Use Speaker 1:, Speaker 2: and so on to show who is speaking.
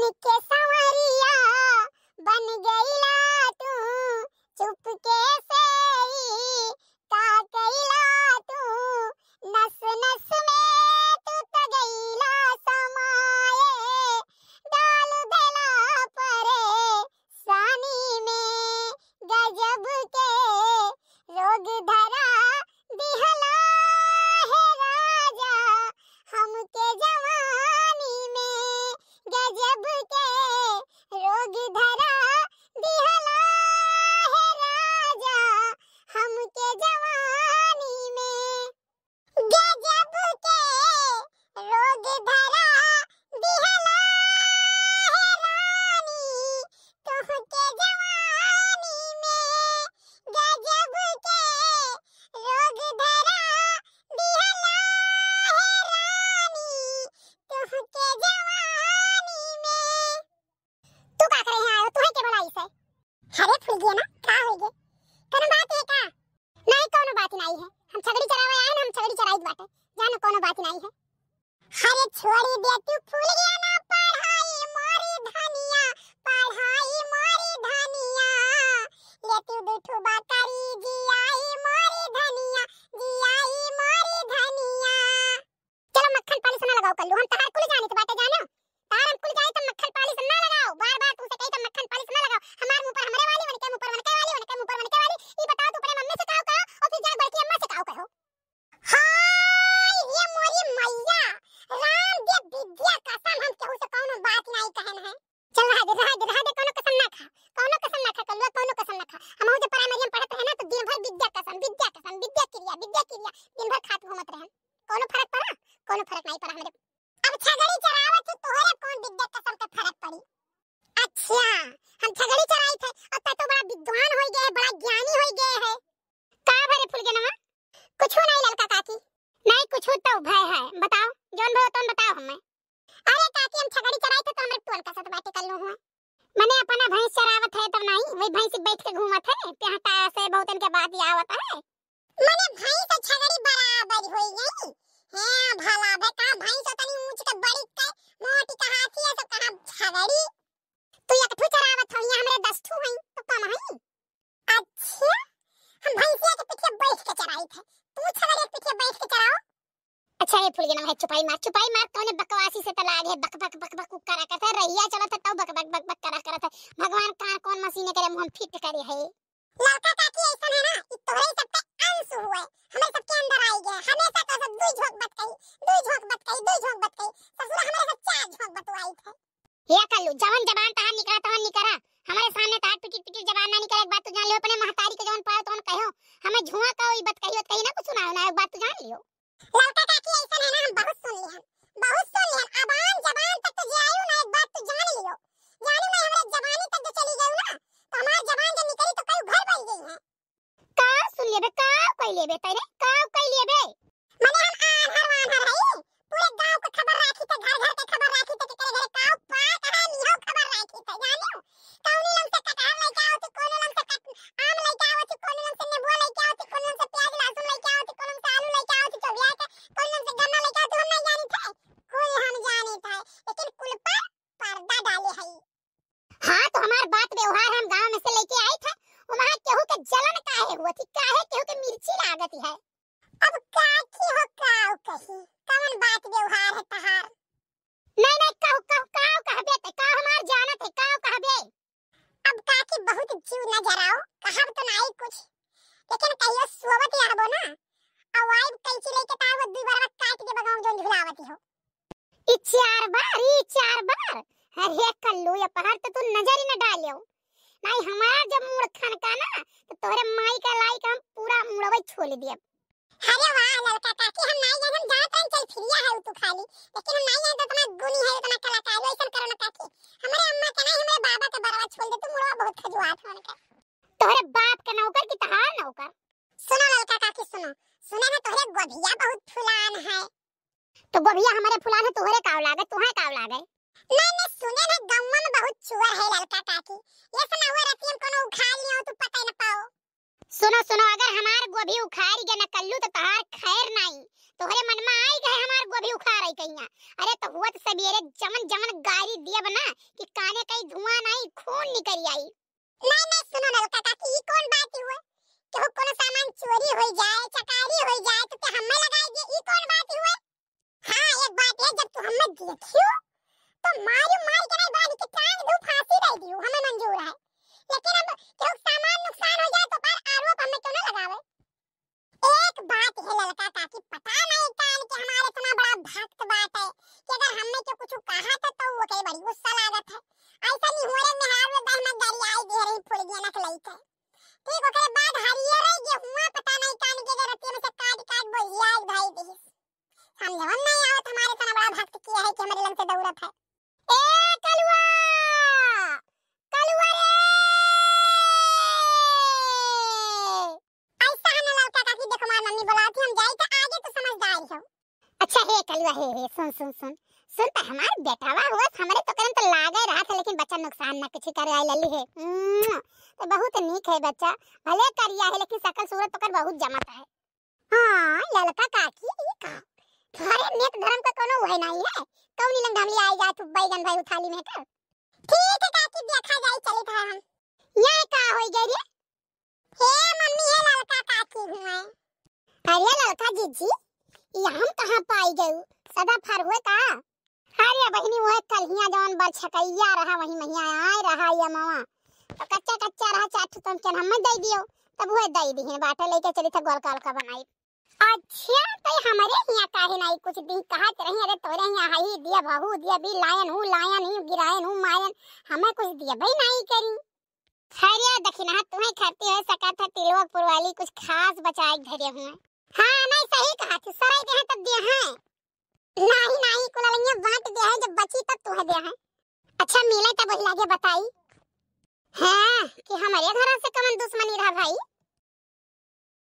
Speaker 1: बन के सवरिया बन गईला तू चुपके से फेरी का कैला नहीं है हम छगड़ी चरावे आए ना हम छगड़ी चराई बाटे जानो कोनो बात नहीं है अरे छोरी दे तू फूल गया ना पढ़ाई मोरी धनिया पढ़ाई मोरी धनिया ले तू दूठो बात अरे काकी हम छगड़ी चराई थे तो हमरे टोल का साथ बैठे कर लो हुआ माने अपना भैंस चरावत है तब नहीं वही भैंस बैठ के घूमत है ते हटा से बहुत दिन के बाद ही आवत है माने भैंस और छगड़ी बराबर होई गई हां भला अच्छा ये फूल जनम है छुपाई मार छुपाई मार कौन तो बकवासी से तलाग तो है तो बक बक बक बक करा करता है रैया चला था तब बक बक बक बक करा करा था भगवान कहां कौन मसीने करे मुंह फिट करे है लड़का का की ऐसा है ना ये तोरे सब पे अंश हुए है हमें सबके अंदर आई गया हमेशा तो सब दुई झोंक बत गई दुई झोंक बत गई दुई झोंक बत गई ससुर हमारे सब चार झोंक बतवाई थे ये कल्लू जवन जवान तहां निकला तहां निकरा हमारे सामने तार पिटी पिटी जवान ना निकले एक बात तो जान लियो अपने महतारी के जवन पाओ तोन कहो हमें झुआ का ई बत कहियो कही ना कुछ सुनाओ ना एक बात तो जान लियो लौका काकी ऐसा है ना हम बहुत सुन लिए हम बहुत सुन लिए अब आन जबान तक तो जे आयो ना एक बात तो जान लियो जाने मैं हमरे जबानी तक जो चली गयो ना तो हमार जबान जब निकली तो कल घर बैठ गई है का सुन लेबे का कह लेबे तने का कह लेबे हमार बात व्यवहार हम गांव में से लेके आए थे वहां केहू के जलन काहे हुआ थी काहे केहू के मिर्ची लागत है अब का की हो काऊ कही कवन बात व्यवहार है तहार नहीं नहीं कहू कहू काऊ कहबे ते का हमार जानत है काऊ कहबे अब का की बहुत जीव न जराओ कहब तो नहीं कुछ लेकिन कहियो सोवत यारबो ना अवाइब कैंची लेके तार दुई बार काट के बगाऊ जोन झुलावती हो ई चार बार ई चार बार अरे कल्लू ये पहाड़ तो तू नजर ही न डालियो नहीं हमारा जब मुड़ का ना तो तोरे माई का लाइक हम पूरा मुड़वे छोड़ दिए अरे वाह लड़का काकी हम नहीं जान हम जात रहे चल फिरिया है तू खाली लेकिन हम नहीं जान तो तुम्हारा गुनी है तुम्हारा कलाकार ऐसा करो ना काकी हमारे अम्मा का नहीं हमारे बाबा का बरवा छोड़ दे तू मुड़वा बहुत खजुआत है उनका तोरे बाप का नौकर की तहार तो नौकर सुनो लड़का काकी सुनो सुना है तोरे गोभिया बहुत फुलान है तो गोभिया हमारे फुलान है तोहरे काव लागे तोहे काव लागे नहीं सुने ना गांव में बहुत चूहा है ललका काकी ये सुना हुआ रहती हम कोनो उखाड़ लियो तो पता ही ना पाओ सुनो सुनो अगर हमार गोभी उखाड़ गया ना कल्लू तो तहार खैर नहीं तोहरे मन में आई गए हमार गोभी उखाड़ रही कहिया अरे तो हुआ तो सवेरे जमन जमन गाड़ी दिया बना कि काने कई धुआं नहीं खून निकल आई नहीं नहीं सुनो ललका काकी ई कौन बात हुआ कहो कोनो सामान चोरी हो जाए चकारी हो जाए तो के हमें लगाई दे ई कौन बात हुआ हां एक बात है जब तू हमें दिए हंस लई थे ठीक ओकरे बाद हरियर है गे हुआ पता नहीं कान के रतिया में से काट काट बोलिया एक भाई दिस हम हम नहीं आवत हमारे तना बड़ा भक्त किया है कि हमारे लंग से दौड़त है ए कलुआ कलुआ रे ऐसा हन लड़का काकी देखो मार मम्मी बुलाती हम जाए तो आगे तो समझदार हो अच्छा हे कलुआ हे हे सुन सुन सुन सुन तो हमारे बेटावा हुआ हमारे तो करन तो लागे बच्चा नुकसान ना किसी कर आई लली है तो बहुत नीक है बच्चा भले करिया है लेकिन सकल सूरत ओकर बहुत जमत है हां ललका काकी ये का थारे नेक धर्म का कोनो है नहीं है कौन लंग धामली आई जाए तू बैगन भाई उठा ली में कर तो? ठीक है काकी देखा जाए चले था हम ये का हो गई रे हे मम्मी ये ललका काकी हुए अरे ललका जीजी ई हम कहां पाई गई सदा फर हुए का अरे बहनी वो कलहिया जवन छकैया रहा वही महिया आए रहा या मावा तो कच्चा कच्चा रहा चाट तुम तो के हम दे दियो तब वो दे दी है बाटे लेके चली था काल का बनाई अच्छा तो हमारे हिया काहे नहीं कुछ दिन कहत रहे अरे तोरे हिया हाई दिया बहू दिया भी लायन हूं लायन हूं गिरायन हूं मायन हमें कुछ दिया भाई नहीं करी खरिया दखिना तुम्हें खाती हो सका था तिलवकपुर वाली कुछ खास बचाए धरे हुए हाँ नहीं सही कहा थी सराय के हैं तब दिया है नहीं के बांट दिया है जब बची तब तुहे दिया है अच्छा मिला तब लगे बताई हाँ, कि हमारे घर से कमन दुश्मनी रहा भाई